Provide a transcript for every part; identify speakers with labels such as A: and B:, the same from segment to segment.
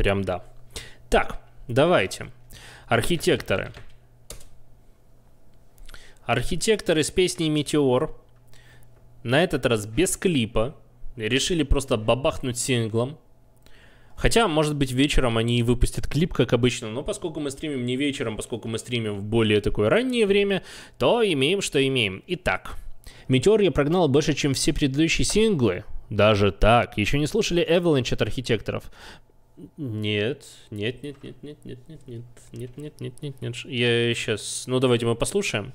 A: Прям да. Так, давайте. Архитекторы. Архитекторы с песней «Метеор». На этот раз без клипа. Решили просто бабахнуть синглом. Хотя, может быть, вечером они и выпустят клип, как обычно, но поскольку мы стримим не вечером, поскольку мы стримим в более такое раннее время, то имеем, что имеем. Итак, «Метеор» я прогнал больше, чем все предыдущие синглы. Даже так, еще не слушали Avalanche от архитекторов. Нет, нет, нет, нет, нет, нет, нет, нет, нет, нет, нет, нет, нет. Я сейчас. Ну давайте мы послушаем.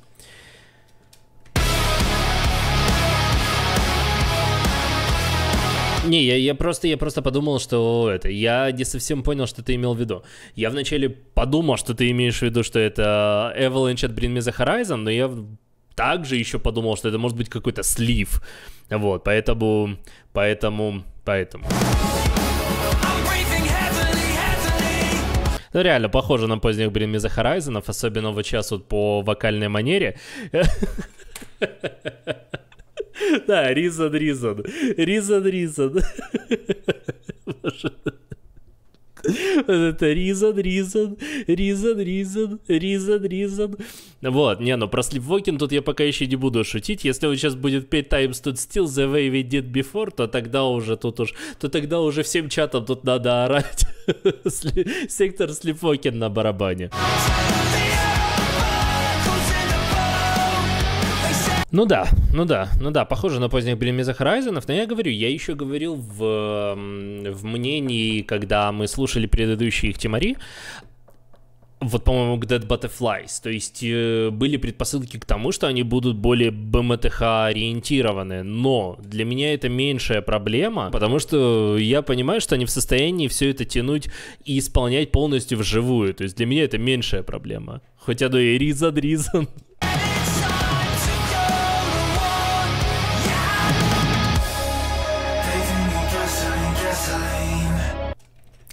A: Не, я, я просто, я просто подумал, что это. Я не совсем понял, что ты имел в виду. Я вначале подумал, что ты имеешь в виду, что это Avalanche от Bring Me the Horizon, но я также еще подумал, что это может быть какой-то слив. Вот, поэтому, поэтому, поэтому. Ну, реально, похоже на поздних, блин, Мизохорайзенов, особенно вот сейчас вот по вокальной манере. Да, Ризан, Ризан. Ризан, Ризан. Это reason, reason, reason, reason, reason, reason. Вот, не, ну про Sleepwalking тут я пока еще не буду шутить. Если он сейчас будет 5 times тут still the way we did before, то тогда уже тут уж, то тогда уже всем чатам тут надо орать. Сектор Sleepwalking на барабане. Ну да, ну да, ну да, похоже на поздних Блин Хорайзенов, но я говорю, я еще говорил в, в мнении, когда мы слушали предыдущие их темари, вот, по-моему, к Dead Butterflies. То есть э, были предпосылки к тому, что они будут более БМТХ-ориентированы. Но для меня это меньшая проблема, потому что я понимаю, что они в состоянии все это тянуть и исполнять полностью вживую. То есть для меня это меньшая проблема. Хотя оно ну, и ризан-ризан.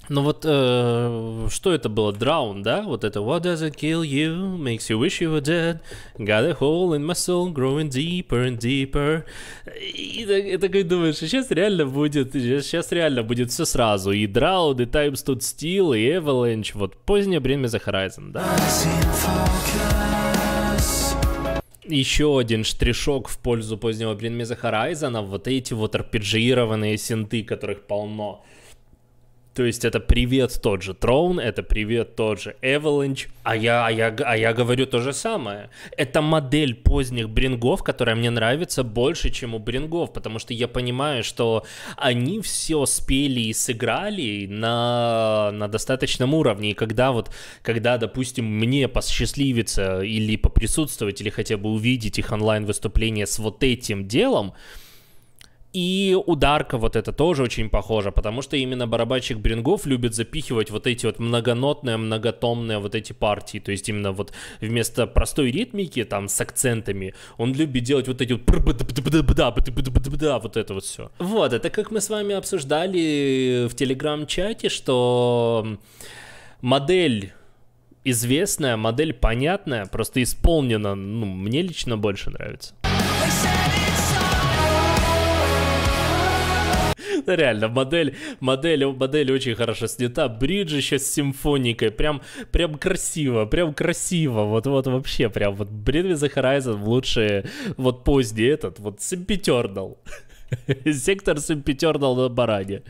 A: Ну вот э, что это было? drown, да? Вот это What does it kill you? Makes you wish you were dead. Got a hole in my soul growing deeper and deeper. И, и, и такой думаешь, сейчас реально будет, сейчас реально будет все сразу. И drown, и Times Stood Steel, и Avalanche. Вот позднее время за Horizon, да? еще один штришок в пользу позднего Bring Me The Horizon, вот эти вот арпеджированные синты, которых полно. То есть это привет тот же Throne, это привет тот же Avalanche, а я, а я, а я говорю то же самое. Это модель поздних брингов, которая мне нравится больше, чем у брингов, потому что я понимаю, что они все спели и сыграли на, на достаточном уровне, и когда вот, когда, допустим, мне посчастливится или поприсутствовать, или хотя бы увидеть их онлайн-выступление с вот этим делом, и ударка вот это тоже очень похожа, потому что именно барабанщик Брингов любит запихивать вот эти вот многонотные, многотомные вот эти партии. То есть именно вот вместо простой ритмики там с акцентами, он любит делать вот эти вот вот это вот все. Вот, это как мы с вами обсуждали в телеграм-чате, что модель известная, модель понятная, просто исполнена, ну, мне лично больше нравится. Да Реально, модель, модель, модель очень хорошо снята. Бридж еще с симфоникой. Прям, прям красиво, прям красиво. Вот, вот вообще прям вот Бридви за Horizon лучшие вот поздний этот, вот Симпетернал. Сектор Симпетернал на баране.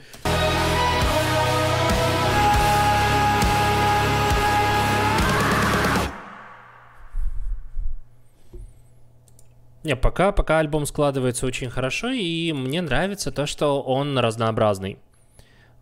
A: Не, пока, пока альбом складывается очень хорошо, и мне нравится то, что он разнообразный.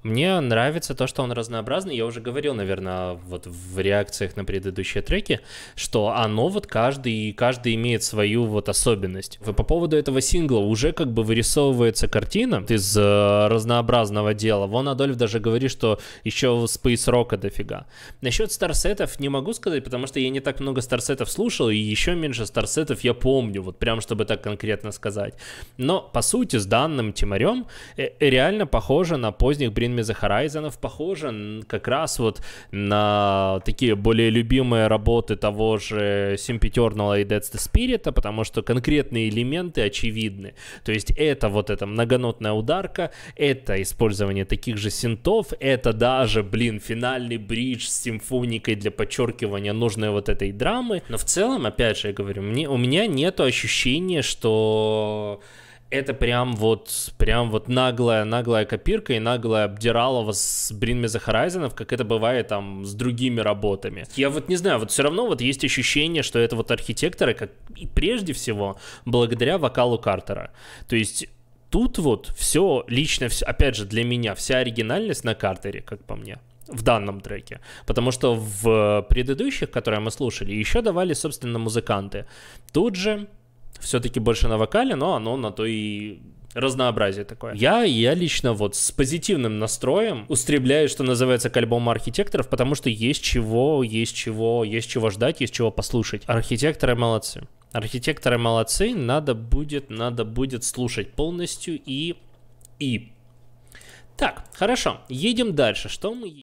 A: Мне нравится то, что он разнообразный. Я уже говорил, наверное, вот в реакциях на предыдущие треки, что оно вот каждый, каждый имеет свою вот особенность. по поводу этого сингла уже как бы вырисовывается картина из э, разнообразного дела. Вон Адольф даже говорит, что еще Space Rock дофига. Насчет старсетов не могу сказать, потому что я не так много старсетов слушал, и еще меньше старсетов я помню, вот прям чтобы так конкретно сказать. Но, по сути, с данным Тимарем э, реально похоже на поздних Брин Bring Me The Horizon похожа как раз вот на такие более любимые работы того же Симпетерного и Dead Spirit, потому что конкретные элементы очевидны. То есть это вот эта многонотная ударка, это использование таких же синтов, это даже, блин, финальный бридж с симфоникой для подчеркивания нужной вот этой драмы. Но в целом, опять же, я говорю, мне, у меня нет ощущения, что это прям вот, прям вот наглая, наглая копирка и наглая обдиралова с Бринме за Horizon, как это бывает там с другими работами. Я вот не знаю, вот все равно вот есть ощущение, что это вот архитекторы, как и прежде всего, благодаря вокалу Картера. То есть тут вот все лично, все, опять же, для меня вся оригинальность на Картере, как по мне в данном треке. Потому что в предыдущих, которые мы слушали, еще давали, собственно, музыканты. Тут же все-таки больше на вокале, но оно на то и разнообразие такое. Я, я лично вот с позитивным настроем устремляюсь, что называется, к альбому архитекторов, потому что есть чего, есть чего, есть чего ждать, есть чего послушать. Архитекторы молодцы. Архитекторы молодцы, надо будет, надо будет слушать полностью и... и... Так, хорошо, едем дальше. Что мы...